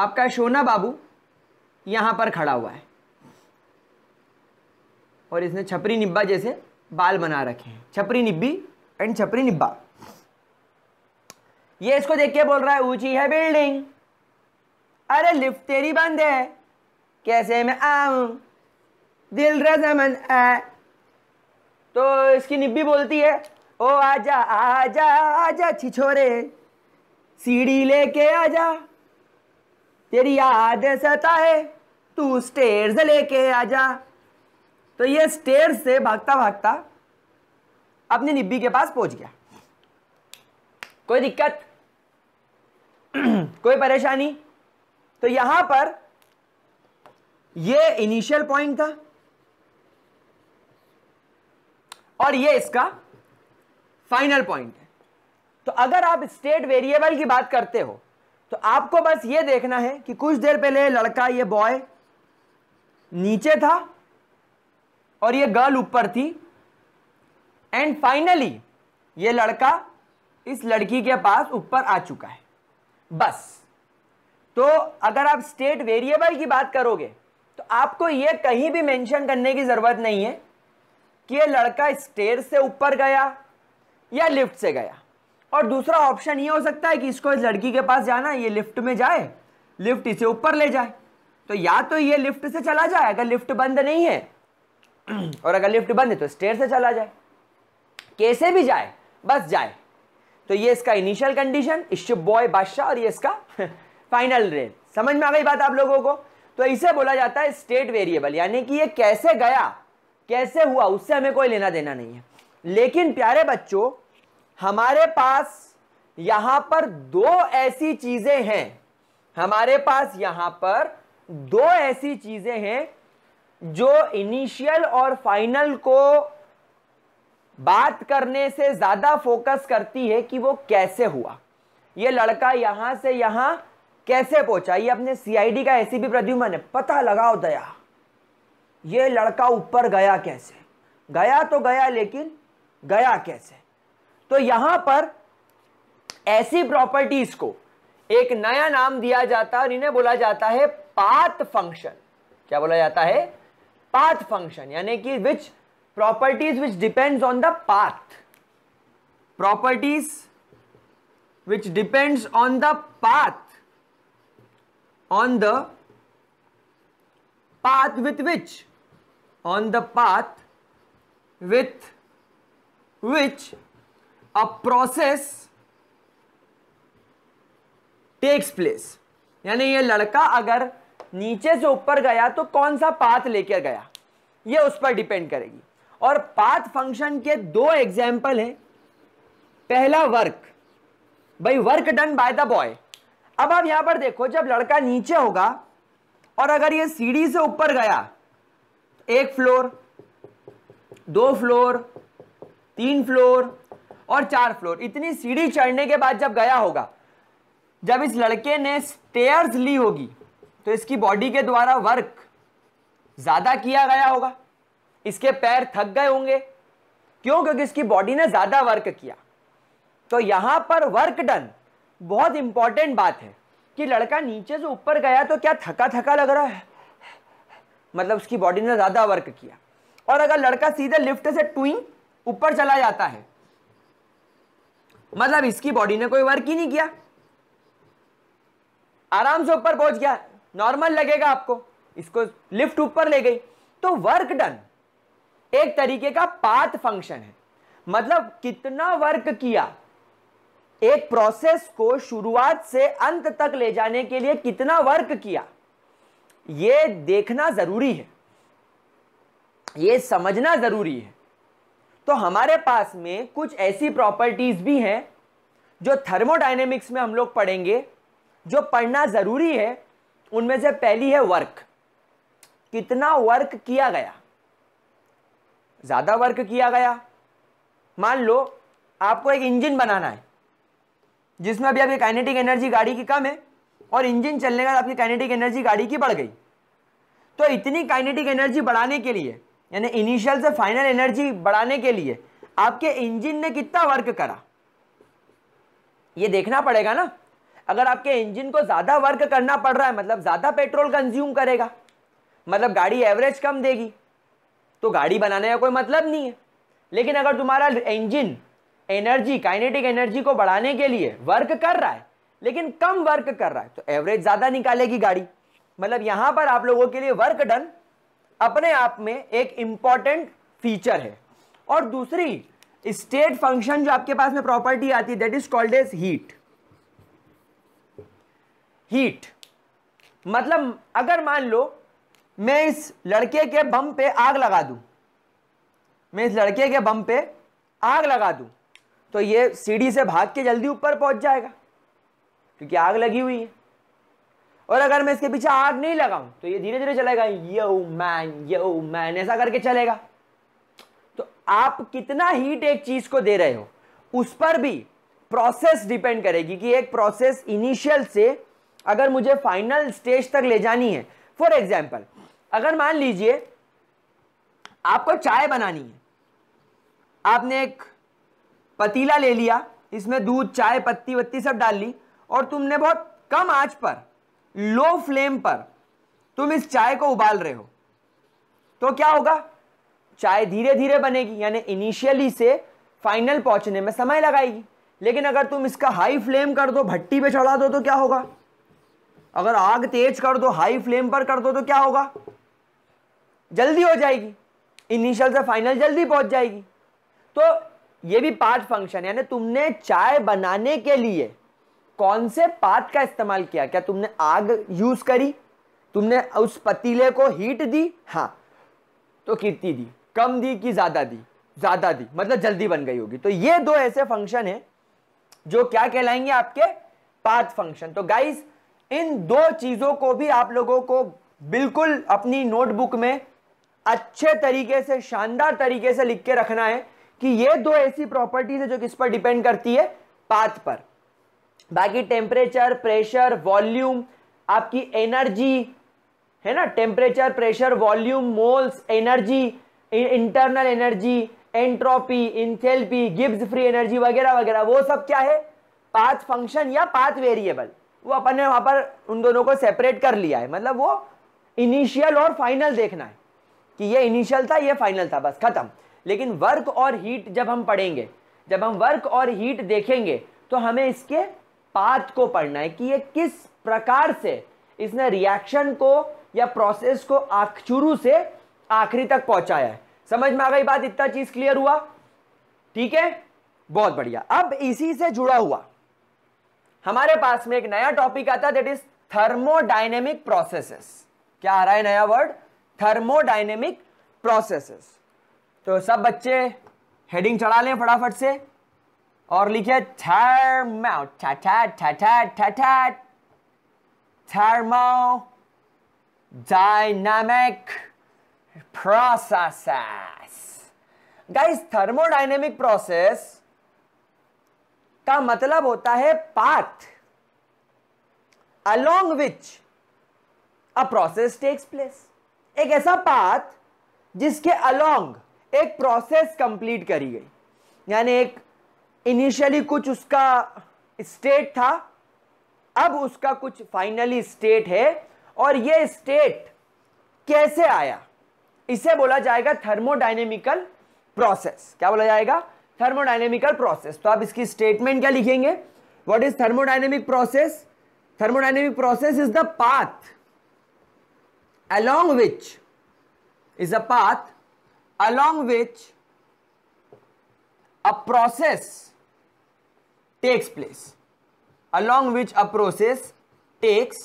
S1: आपका शोना बाबू यहां पर खड़ा हुआ है और इसने छपरी निब्बा जैसे बाल बना रखे हैं छपरी निब्बी एंड छपरी निब्बा ये इसको देख के बोल रहा है ऊंची है बिल्डिंग अरे लिफ्ट तेरी बंद है कैसे मैं आऊं दिल रजमन है तो इसकी निब्बी बोलती है ओ आजा आजा आजा छिछोरे सीढ़ी लेके आजा तेरी याद है तू स्टेयर्स लेके आजा तो ये स्टेर से भागता भागता अपनी निब्बी के पास पहुंच गया कोई दिक्कत [CLEARS THROAT] कोई परेशानी तो यहां पर ये इनिशियल पॉइंट था और ये इसका फाइनल पॉइंट है तो अगर आप स्टेट वेरिएबल की बात करते हो तो आपको बस ये देखना है कि कुछ देर पहले लड़का ये बॉय नीचे था और ये गर्ल ऊपर थी एंड फाइनली ये लड़का इस लड़की के पास ऊपर आ चुका है बस तो अगर आप स्टेट वेरिएबल की बात करोगे तो आपको ये कहीं भी मेंशन करने की ज़रूरत नहीं है कि ये लड़का स्टेयर से ऊपर गया या लिफ्ट से गया और दूसरा ऑप्शन ये हो सकता है कि इसको इस लड़की के पास जाना ये लिफ्ट में जाए लिफ्ट इसे ऊपर ले जाए तो या तो ये लिफ्ट से चला जाए अगर लिफ्ट बंद नहीं है [CLEARS THROAT] और अगर लिफ्ट बंद है तो स्टेयर से चला जाए कैसे भी जाए बस जाए तो ये इसका इनिशियल कंडीशन इश्यू बॉय बादशाह और ये इसका फाइनल [LAUGHS] रेट समझ में आ गई बात आप लोगों को तो इसे बोला जाता है स्टेट वेरिएबल यानी कि ये कैसे गया कैसे हुआ उससे हमें कोई लेना देना नहीं है लेकिन प्यारे बच्चों हमारे पास यहां पर दो ऐसी चीजें हैं हमारे पास यहां पर दो ऐसी चीजें हैं जो इनिशियल और फाइनल को बात करने से ज्यादा फोकस करती है कि वो कैसे हुआ ये लड़का यहां से यहां कैसे पहुंचा ये अपने सीआईडी का भी e प्रद्युमन है पता लगाओ दया ये लड़का ऊपर गया कैसे गया तो गया लेकिन गया कैसे तो यहां पर ऐसी प्रॉपर्टीज को एक नया नाम दिया जाता है और इन्हें बोला जाता है पाथ फंक्शन क्या बोला जाता है पाथ फंक्शन यानी कि which properties which depends on the path properties which depends on the path on the path with which on the path with which a process takes place यानी ये लड़का अगर नीचे से ऊपर गया तो कौन सा पाथ लेकर गया ये उस पर डिपेंड करेगी और पाथ फंक्शन के दो एग्जाम्पल हैं पहला वर्क भाई work done by the boy अब आप यहां पर देखो जब लड़का नीचे होगा और अगर ये सीढ़ी से ऊपर गया एक फ्लोर दो फ्लोर तीन फ्लोर और चार फ्लोर इतनी सीढ़ी चढ़ने के बाद जब गया होगा जब इस लड़के ने स्टेयर्स ली होगी तो इसकी बॉडी के द्वारा वर्क ज़्यादा किया गया होगा इसके पैर थक गए होंगे क्यों क्योंकि इसकी बॉडी ने ज़्यादा वर्क किया तो यहां पर वर्क डन बहुत इंपॉर्टेंट बात है कि लड़का नीचे से ऊपर गया तो क्या थका थका लग रहा है मतलब उसकी बॉडी ने ज़्यादा वर्क किया और अगर लड़का सीधे लिफ्ट से टूंग ऊपर चला जाता है मतलब इसकी बॉडी ने कोई वर्क ही नहीं किया आराम से ऊपर पहुंच गया नॉर्मल लगेगा आपको इसको लिफ्ट ऊपर ले गई तो वर्क डन एक तरीके का पाथ फंक्शन है मतलब कितना वर्क किया एक प्रोसेस को शुरुआत से अंत तक ले जाने के लिए कितना वर्क किया यह देखना जरूरी है यह समझना जरूरी है तो हमारे पास में कुछ ऐसी प्रॉपर्टीज़ भी हैं जो थर्मोडाइनेमिक्स में हम लोग पढ़ेंगे जो पढ़ना ज़रूरी है उनमें से पहली है वर्क कितना वर्क किया गया ज़्यादा वर्क किया गया मान लो आपको एक इंजन बनाना है जिसमें अभी आपकी काइनेटिक एनर्जी गाड़ी की कम है और इंजन चलने के बाद आपकी काइनेटिक एनर्जी गाड़ी की बढ़ गई तो इतनी काइनेटिक एनर्जी बढ़ाने के लिए यानी इनिशियल से फाइनल एनर्जी बढ़ाने के लिए आपके इंजन ने कितना वर्क करा ये देखना पड़ेगा ना अगर आपके इंजन को ज़्यादा वर्क करना पड़ रहा है मतलब ज़्यादा पेट्रोल कंज्यूम करेगा मतलब गाड़ी एवरेज कम देगी तो गाड़ी बनाने का कोई मतलब नहीं है लेकिन अगर तुम्हारा इंजन एनर्जी काइनेटिक एनर्जी को बढ़ाने के लिए वर्क कर रहा है लेकिन कम वर्क कर रहा है तो एवरेज ज़्यादा निकालेगी गाड़ी मतलब यहां पर आप लोगों के लिए वर्क डन अपने आप में एक इंपॉर्टेंट फीचर है और दूसरी स्टेट फंक्शन जो आपके पास में प्रॉपर्टी आती है that is called as heat heat मतलब अगर मान लो मैं इस लड़के के बम पे आग लगा दूं मैं इस लड़के के बम पे आग लगा दूं तो ये सीढ़ी से भाग के जल्दी ऊपर पहुंच जाएगा क्योंकि आग लगी हुई है और अगर मैं इसके पीछे आग नहीं लगाऊं तो ये धीरे धीरे चलेगा यो मैन यो मैन ऐसा करके चलेगा तो आप कितना हीट एक चीज को दे रहे हो उस पर भी प्रोसेस डिपेंड करेगी कि एक प्रोसेस इनिशियल से अगर मुझे फाइनल स्टेज तक ले जानी है फॉर एग्जाम्पल अगर मान लीजिए आपको चाय बनानी है आपने एक पतीला ले लिया इसमें दूध चाय पत्ती वत्ती सब डाल ली और तुमने बहुत कम आंच पर लो फ्लेम पर तुम इस चाय को उबाल रहे हो तो क्या होगा चाय धीरे धीरे बनेगी यानी इनिशियली से फाइनल पहुंचने में समय लगाएगी लेकिन अगर तुम इसका हाई फ्लेम कर दो भट्टी पे चढ़ा दो तो क्या होगा अगर आग तेज कर दो हाई फ्लेम पर कर दो तो क्या होगा जल्दी हो जाएगी इनिशियल से फाइनल जल्दी पहुंच जाएगी तो ये भी पार्ट फंक्शन यानी तुमने चाय बनाने के लिए कौन से पात का इस्तेमाल किया क्या तुमने आग यूज करी तुमने उस पतीले को हीट दी हाँ तो कितनी दी कम दी कि ज्यादा दी ज्यादा दी मतलब जल्दी बन गई होगी तो ये दो ऐसे फंक्शन है जो क्या कहलाएंगे आपके पाथ फंक्शन तो गाइस इन दो चीजों को भी आप लोगों को बिल्कुल अपनी नोटबुक में अच्छे तरीके से शानदार तरीके से लिख के रखना है कि ये दो ऐसी प्रॉपर्टीज है जो किस पर डिपेंड करती है पाथ पर बाकी टेम्परेचर प्रेशर वॉल्यूम आपकी एनर्जी है ना temperature pressure volume moles energy internal energy entropy enthalpy Gibbs free energy वगैरह वगैरह वो सब क्या है पांच फंक्शन या पांच वेरिएबल वो अपन ने वहां पर उन दोनों को सेपरेट कर लिया है मतलब वो इनिशियल और फाइनल देखना है कि ये इनिशियल था ये फाइनल था बस खत्म लेकिन वर्क और हीट जब हम पढ़ेंगे जब हम वर्क और हीट देखेंगे तो हमें इसके पाथ को पढ़ना है कि ये किस प्रकार से इसने रिएक्शन को या प्रोसेस को शुरू से आखिरी तक पहुंचाया है समझ में आ गई बात इतना चीज क्लियर हुआ ठीक है बहुत बढ़िया अब इसी से जुड़ा हुआ हमारे पास में एक नया टॉपिक आता दैट इज थर्मोडाइनेमिक प्रोसेसेस क्या आ रहा है नया वर्ड थर्मोडाइनेमिक प्रोसेसेस तो सब बच्चे हेडिंग चढ़ा लें फटाफट से और लिखे थर्माउ ठा thermodynamic process guys thermodynamic process का मतलब होता है path along which a process takes place एक ऐसा पाथ जिसके अलोंग एक प्रोसेस कंप्लीट करी गई यानी एक इनिशियली कुछ उसका स्टेट था अब उसका कुछ फाइनली स्टेट है और ये स्टेट कैसे आया इसे बोला जाएगा थर्मोडाइनेमिकल प्रोसेस क्या बोला जाएगा थर्मोडाइनेमिकल प्रोसेस तो आप इसकी स्टेटमेंट क्या लिखेंगे what is thermodynamic process thermodynamic process is the path along which is a path along which a process takes place along which a process takes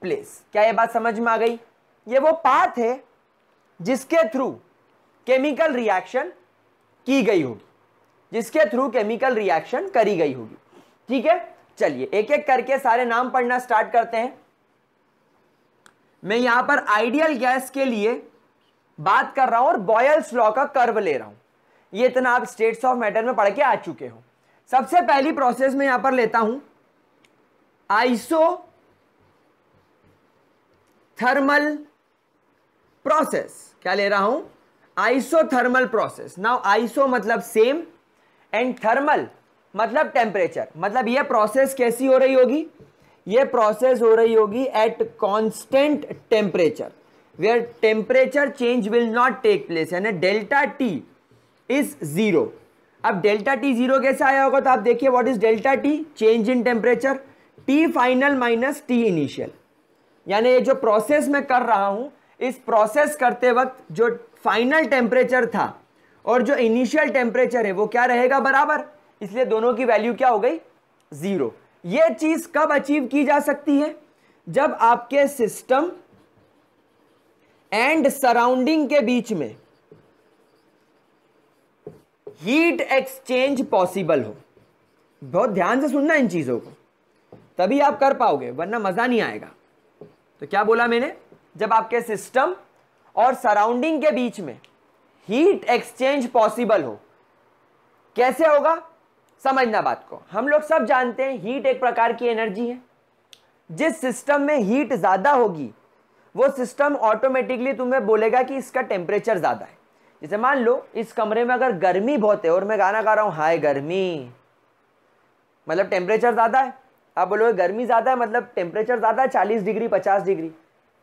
S1: place क्या ये बात समझ में आ गई ये वो पाथ है जिसके थ्रू केमिकल रिएक्शन की गई होगी जिसके थ्रू केमिकल रिएक्शन करी गई होगी ठीक है चलिए एक एक करके सारे नाम पढ़ना स्टार्ट करते हैं मैं यहां पर आइडियल गैस के लिए बात कर रहा हूं और बॉयल्स लॉ का कर्व ले रहा हूं ये इतना आप स्टेट्स ऑफ मैटर में पढ़ के आ चुके हो सबसे पहली प्रोसेस में यहां पर लेता हूं आइसो थर्मल प्रोसेस क्या ले रहा हूं isothermal process now iso मतलब सेम एंड थर्मल मतलब टेम्परेचर मतलब यह प्रोसेस कैसी हो रही होगी यह प्रोसेस हो रही होगी at constant temperature where temperature change will not take place यानी डेल्टा टी इज जीरो अब डेल्टा टी जीरो कैसे आया होगा तो आप देखिए what is delta T change in temperature T final minus T initial यानी ये जो प्रोसेस मैं कर रहा हूँ इस प्रोसेस करते वक्त जो फाइनल टेम्परेचर था और जो इनिशियल टेम्परेचर है वो क्या रहेगा बराबर इसलिए दोनों की वैल्यू क्या हो गई ज़ीरो ये चीज़ कब अचीव की जा सकती है जब आपके सिस्टम एंड सराउंडिंग के बीच में हीट एक्सचेंज पॉसिबल हो बहुत ध्यान से सुनना इन चीज़ों को तभी आप कर पाओगे वरना मज़ा नहीं आएगा तो क्या बोला मैंने जब आपके सिस्टम और सराउंडिंग के बीच में हीट एक्सचेंज पॉसिबल हो कैसे होगा समझना बात को हम लोग सब जानते हैं हीट एक प्रकार की एनर्जी है जिस सिस्टम में हीट ज़्यादा होगी वो सिस्टम ऑटोमेटिकली तुम्हें बोलेगा कि इसका टेम्परेचर ज़्यादा है जैसे मान लो इस कमरे में अगर गर्मी बहुत है और मैं गाना गा रहा हूँ हाय गर्मी मतलब टेम्परेचर ज़्यादा है आप बोलोगे गर्मी ज़्यादा है मतलब टेम्परेचर ज़्यादा है चालीस डिग्री पचास डिग्री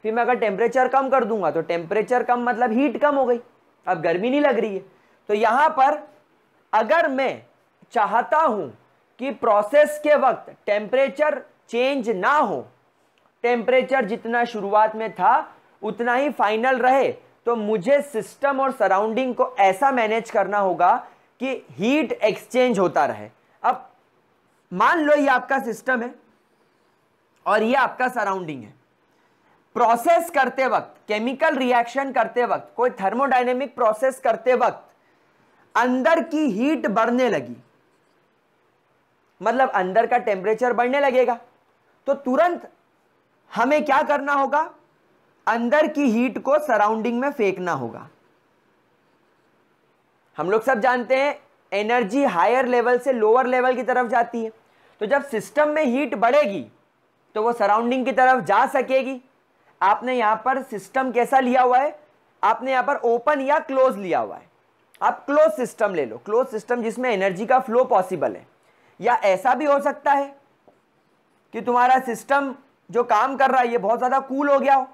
S1: फिर मैं अगर टेम्परेचर कम कर दूंगा तो टेम्परेचर कम मतलब हीट कम हो गई अब गर्मी नहीं लग रही है तो यहाँ पर अगर मैं चाहता हूँ कि प्रोसेस के वक्त टेम्परेचर चेंज ना हो टेम्परेचर जितना शुरुआत में था उतना ही फाइनल रहे तो मुझे सिस्टम और सराउंडिंग को ऐसा मैनेज करना होगा कि हीट एक्सचेंज होता रहे अब मान लो ये आपका सिस्टम है और ये आपका सराउंडिंग है प्रोसेस करते वक्त केमिकल रिएक्शन करते वक्त कोई थर्मोडाइनेमिक प्रोसेस करते वक्त अंदर की हीट बढ़ने लगी मतलब अंदर का टेम्परेचर बढ़ने लगेगा तो तुरंत हमें क्या करना होगा अंदर की हीट को सराउंडिंग में फेंकना होगा हम लोग सब जानते हैं एनर्जी हायर लेवल से लोअर लेवल की तरफ जाती है तो जब सिस्टम में हीट बढ़ेगी तो वो सराउंडिंग की तरफ जा सकेगी आपने यहां पर सिस्टम कैसा लिया हुआ है आपने यहां पर ओपन या क्लोज लिया हुआ है आप क्लोज सिस्टम ले लो क्लोज सिस्टम जिसमें एनर्जी का फ्लो पॉसिबल है या ऐसा भी हो सकता है कि तुम्हारा सिस्टम जो काम कर रहा है ये बहुत ज़्यादा कूल हो गया हो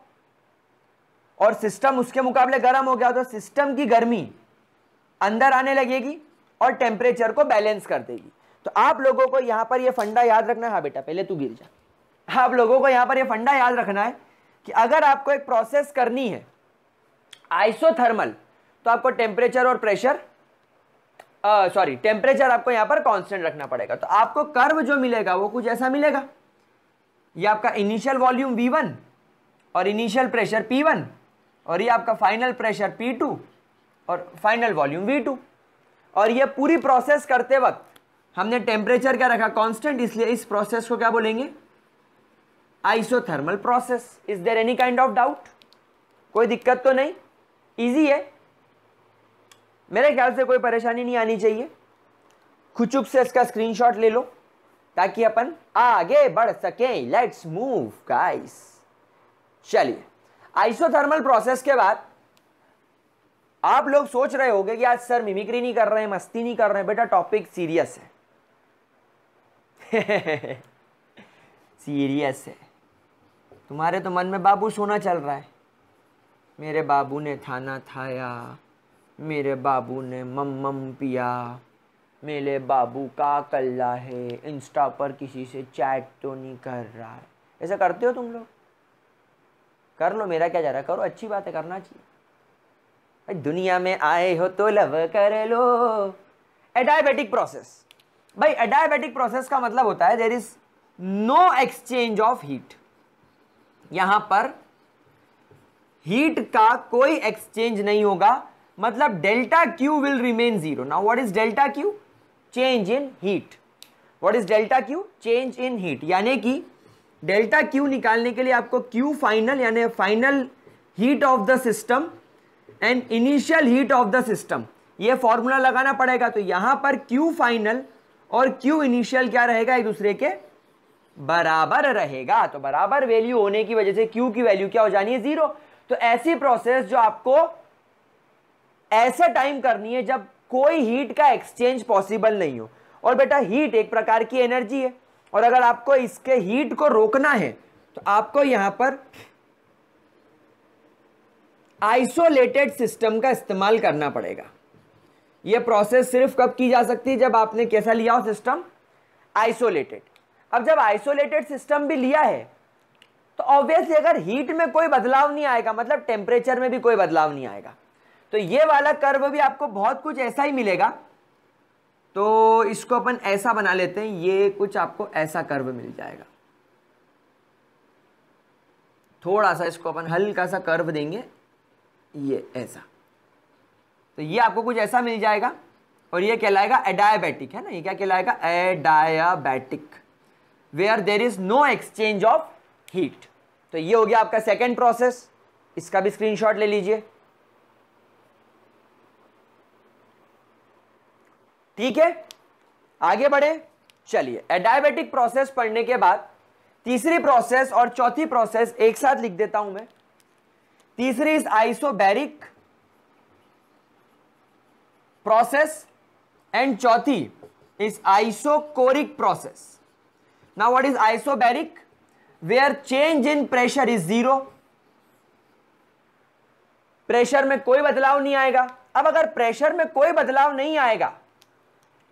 S1: और सिस्टम उसके मुकाबले गर्म हो गया तो सिस्टम की गर्मी अंदर आने लगेगी और टेम्परेचर को बैलेंस कर देगी तो आप लोगों को यहाँ पर यह फंडा याद रखना है हाँ बेटा पहले तू गिर जा आप लोगों को यहाँ पर यह फंडा याद रखना है कि अगर आपको एक प्रोसेस करनी है आइसोथर्मल तो आपको टेम्परेचर और प्रेशर सॉरी टेम्परेचर आपको यहाँ पर कांस्टेंट रखना पड़ेगा तो आपको कर्व जो मिलेगा वो कुछ ऐसा मिलेगा ये आपका इनिशियल वॉल्यूम वन और इनिशियल प्रेशर वन और ये आपका फाइनल प्रेशर P2 और फाइनल वॉल्यूम V2 और ये पूरी प्रोसेस करते वक्त हमने टेम्परेचर क्या रखा कांस्टेंट इसलिए इस प्रोसेस को क्या बोलेंगे isothermal process is there any kind of doubt कोई दिक्कत तो नहीं ईजी है मेरे ख्याल से कोई परेशानी नहीं आनी चाहिए खुचुक से इसका स्क्रीनशॉट ले लो ताकि अपन आगे बढ़ सकें लेट्स मूव गाइस चलिए आइसोथर्मल प्रोसेस के बाद आप लोग सोच रहे होंगे कि आज सर मिमिक्री नहीं कर रहे हैं मस्ती नहीं कर रहे हैं बेटा टॉपिक सीरियस है सीरियस [LAUGHS] है तुम्हारे तो मन में बाबू सोना चल रहा है मेरे बाबू ने थाना थाया मेरे बाबू ने मम मम पिया मेरे बाबू का कल्ला है इंस्टा पर किसी से चैट तो नहीं कर रहा है ऐसा करते हो तुम लोग कर लो मेरा क्या जा रहा करो अच्छी बात है करना चाहिए भाई दुनिया में आए हो तो लव कर लो एडायबेटिक प्रोसेस भाई एडायबेटिक प्रोसेस का मतलब होता है there is no exchange of heat यहां पर हीट का कोई एक्सचेंज नहीं होगा मतलब delta Q will remain zero now what is delta Q change in heat what is delta Q change in heat यानी कि डेल्टा क्यू निकालने के लिए आपको क्यू फाइनल यानी final heat of the system and initial heat of the system ये formula लगाना पड़ेगा तो यहां पर क्यू फाइनल और क्यू इनिशियल क्या रहेगा एक दूसरे के बराबर रहेगा तो बराबर वैल्यू होने की वजह से क्यू की वैल्यू क्या हो जानी है जीरो तो ऐसी प्रोसेस जो आपको ऐसे टाइम करनी है जब कोई हीट का एक्सचेंज पॉसिबल नहीं हो और बेटा हीट एक प्रकार की एनर्जी है और अगर आपको इसके हीट को रोकना है तो आपको यहां पर आइसोलेटेड सिस्टम का इस्तेमाल करना पड़ेगा यह प्रोसेस सिर्फ कब की जा सकती है जब आपने कैसा लिया हो सिस्टम आइसोलेटेड अब जब आइसोलेटेड सिस्टम भी लिया है तो ऑब्वियसली अगर हीट में कोई बदलाव नहीं आएगा मतलब टेम्परेचर में भी कोई बदलाव नहीं आएगा तो ये वाला कर्व भी आपको बहुत कुछ ऐसा ही मिलेगा तो इसको अपन ऐसा बना लेते हैं ये कुछ आपको ऐसा कर्व मिल जाएगा थोड़ा सा इसको अपन हल्का सा कर्व देंगे ये ऐसा तो ये आपको कुछ ऐसा मिल जाएगा और ये कहलाएगा एडायाबैटिक है ना ये क्या कहलाएगा adiabatic where there is no exchange of heat तो ये हो गया आपका सेकेंड प्रोसेस इसका भी स्क्रीनशॉट ले लीजिए ठीक है आगे बढ़े चलिए एडायबेटिक प्रोसेस पढ़ने के बाद तीसरी प्रोसेस और चौथी प्रोसेस एक साथ लिख देता हूं मैं तीसरी इज आइसोबैरिक प्रोसेस एंड चौथी is isochoric process now what is isobaric where change in pressure is zero pressure में कोई बदलाव नहीं आएगा अब अगर प्रेशर में कोई बदलाव नहीं आएगा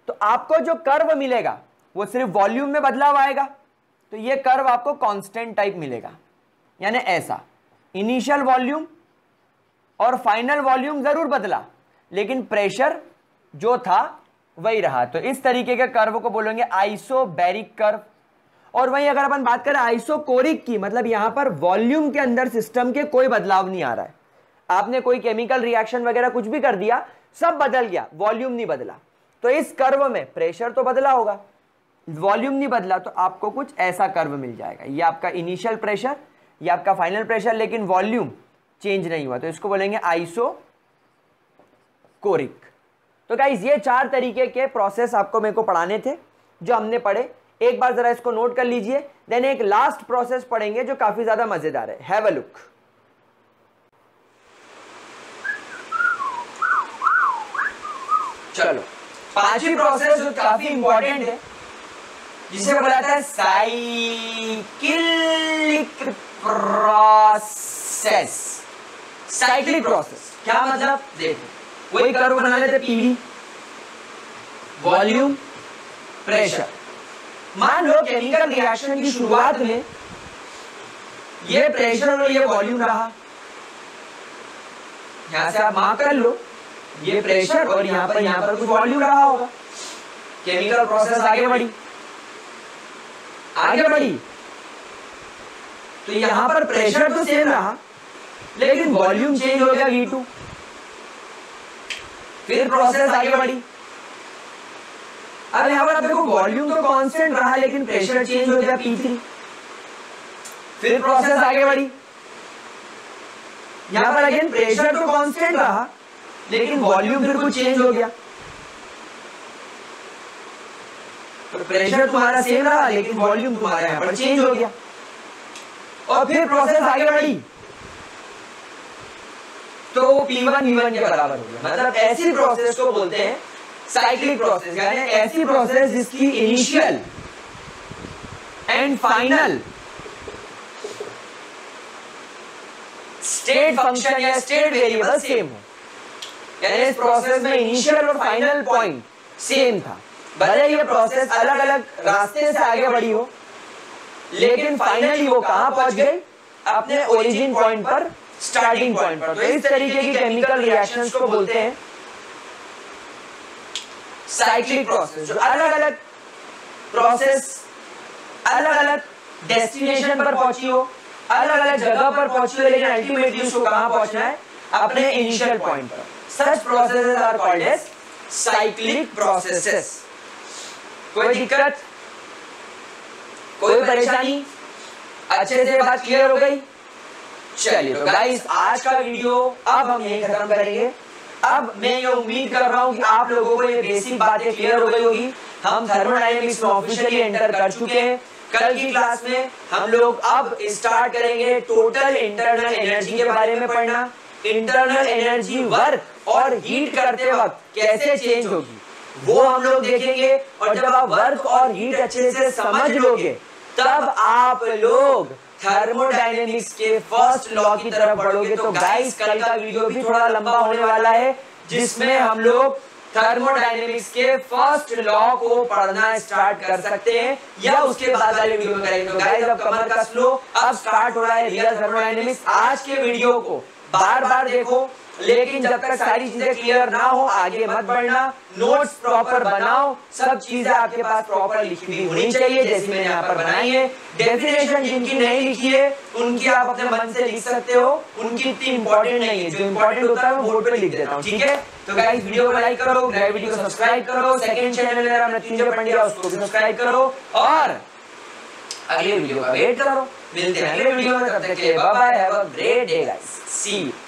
S1: तो आपको जो कर्व मिलेगा वो सिर्फ वॉल्यूम में बदलाव आएगा तो ये कर्व आपको कांस्टेंट टाइप मिलेगा यानी ऐसा इनिशियल वॉल्यूम और फाइनल वॉल्यूम जरूर बदला लेकिन प्रेशर जो था वही रहा तो इस तरीके के कर्व को बोलेंगे बैरिक कर्व और वहीं अगर अपन बात करें आइसोकोरिक की मतलब यहां पर वॉल्यूम के अंदर सिस्टम के कोई बदलाव नहीं आ रहा है आपने कोई केमिकल रिएक्शन वगैरह कुछ भी कर दिया सब बदल गया वॉल्यूम नहीं बदला तो इस कर्व में प्रेशर तो बदला होगा वॉल्यूम नहीं बदला तो आपको कुछ ऐसा कर्व मिल जाएगा ये आपका इनिशियल प्रेशर ये आपका फाइनल प्रेशर लेकिन वॉल्यूम चेंज नहीं हुआ तो इसको बोलेंगे आइसो कोरिक तो गाइज ये चार तरीके के प्रोसेस आपको मेरे को पढ़ाने थे जो हमने पढ़े एक बार ज़रा इसको नोट कर लीजिए देन एक लास्ट प्रोसेस पढ़ेंगे जो काफ़ी ज़्यादा मज़ेदार है हैव अ लुक चलो पांचवी प्रोसेस जो काफी इंपॉर्टेंट है जिसे बोला है साइकिलिक प्रोसेस साइक्लिक प्रोसेस क्या मतलब देखो वही कर्व बना लेते पीवी वॉल्यूम प्रेशर मान लो केमिकल रिएक्शन की शुरुआत में ये प्रेशर और ये वॉल्यूम रहा यहां से आप माफ कर लो
S2: ये प्रेशर और यहाँ पर यहाँ पर कुछ वॉल्यूम रहा
S1: होगा केमिकल प्रोसेस आगे बढ़ी आगे बढ़ी तो यहाँ पर प्रेशर तो सेम रहा लेकिन वॉल्यूम चेंज हो गया V2
S2: फिर प्रोसेस आगे बढ़ी
S1: अब यहाँ पर आप देखो वॉल्यूम तो कांस्टेंट रहा लेकिन प्रेशर चेंज हो गया पी थ्री फिर प्रोसेस आगे बढ़ी यहाँ पर अगेन प्रेशर तो कांस्टेंट रहा लेकिन वॉल्यूम फिर कुछ चेंज हो गया तो प्रेशर तुम्हारा सेम रहा लेकिन वॉल्यूम तुम्हारा यहां पर चेंज हो गया और फिर प्रोसेस आगे बढ़ी तो वो पी वन के बराबर हो गया मतलब ऐसी प्रोसेस को बोलते हैं साइक्लिक प्रोसेस यानी ऐसी प्रोसेस जिसकी initial and final state function या स्टेट वेरिएबल सेम हो
S2: यानी इस प्रोसेस में इनिशियल और फाइनल पॉइंट
S1: सेम था भले ये प्रोसेस अलग अलग रास्ते से आगे बढ़ी हो लेकिन फाइनली वो पहुंच अपने ओरिजिन पॉइंट पर स्टार्टिंग पॉइंट पर तो इस तरीके की केमिकल रिएक्शंस को बोलते हैं साइक्लिक प्रोसेस अलग अलग प्रोसेस अलग अलग डेस्टिनेशन पर पहुंची हो अलग अलग जगह पर पहुंची हो लेकिन अल्टीमेटली उसको कहां पहुंचना है अपने इनिशियल पॉइंट पर Such processes are called as cyclic processes. कोई दिक्कत कोई परेशानी अच्छे से बात क्लियर हो गई चलिए तो गाइस तो आज का वीडियो अब हम यही खत्म करेंगे अब मैं ये उम्मीद कर रहा हूँ कि आप लोगों को ये बेसिक बातें क्लियर हो गई होगी हम थर्मोडाइनमिक्स में ऑफिशियली एंटर कर चुके हैं कल की क्लास में हम लोग अब स्टार्ट करेंगे टोटल इंटरनल एनर्जी के बारे में पढ़ना इंटरनल एनर्जी वर्क और हीट करते वक्त कैसे चेंज होगी वो हम लोग देखेंगे और जब आप वर्क और हीट अच्छे से समझ लोगे तब आप लोग थर्मोडाइनेमिक्स के फर्स्ट लॉ की तरफ बढ़ोगे तो गाइस कल का वीडियो भी थोड़ा लंबा होने वाला है जिसमें हम लोग थर्मोडाइनेमिक्स के फर्स्ट लॉ को पढ़ना स्टार्ट कर सकते हैं या उसके बाद वाले वीडियो में तो गाइस अब कमर का स्लो अब स्टार्ट हो रहा है रियल थर्मोडाइनेमिक्स आज के वीडियो को बार बार देखो लेकिन जब तक सारी चीजें क्लियर ना हो आगे मत बढ़ना नोट्स प्रॉपर बनाओ सब चीजें आपके पास प्रॉपर लिखी हुई होनी चाहिए जैसे मैंने यहाँ पर बनाई है डेफिनेशन जिनकी नहीं लिखी है उनकी आप अपने मन से लिख सकते हो उनकी इतनी इम्पोर्टेंट नहीं है जो इम्पोर्टेंट होता है मैं बोर्ड पर लिख देता हूँ ठीक है तो गाइस वीडियो को लाइक करो ग्रेविटी को सब्सक्राइब करो सेकंड चैनल मेरा मृत्युंजय पंड्या उसको भी सब्सक्राइब करो और अगले वीडियो का वेट करो मिलते हैं अगले वीडियो में तब तक के लिए bye bye have a great day guys see you